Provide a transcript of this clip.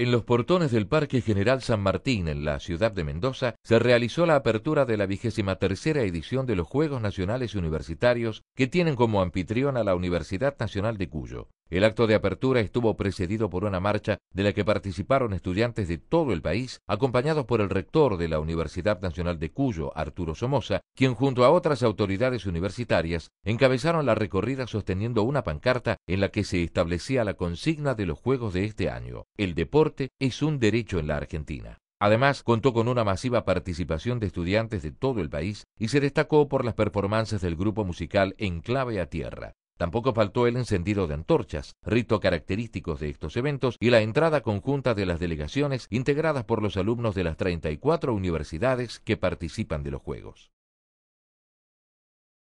En los portones del Parque General San Martín, en la ciudad de Mendoza, se realizó la apertura de la vigésima tercera edición de los Juegos Nacionales Universitarios, que tienen como anfitrión a la Universidad Nacional de Cuyo. El acto de apertura estuvo precedido por una marcha de la que participaron estudiantes de todo el país, acompañados por el rector de la Universidad Nacional de Cuyo, Arturo Somoza, quien junto a otras autoridades universitarias encabezaron la recorrida sosteniendo una pancarta en la que se establecía la consigna de los Juegos de este año. El deporte es un derecho en la Argentina. Además, contó con una masiva participación de estudiantes de todo el país y se destacó por las performances del grupo musical Clave a Tierra. Tampoco faltó el encendido de antorchas, rito característico de estos eventos, y la entrada conjunta de las delegaciones integradas por los alumnos de las 34 universidades que participan de los Juegos.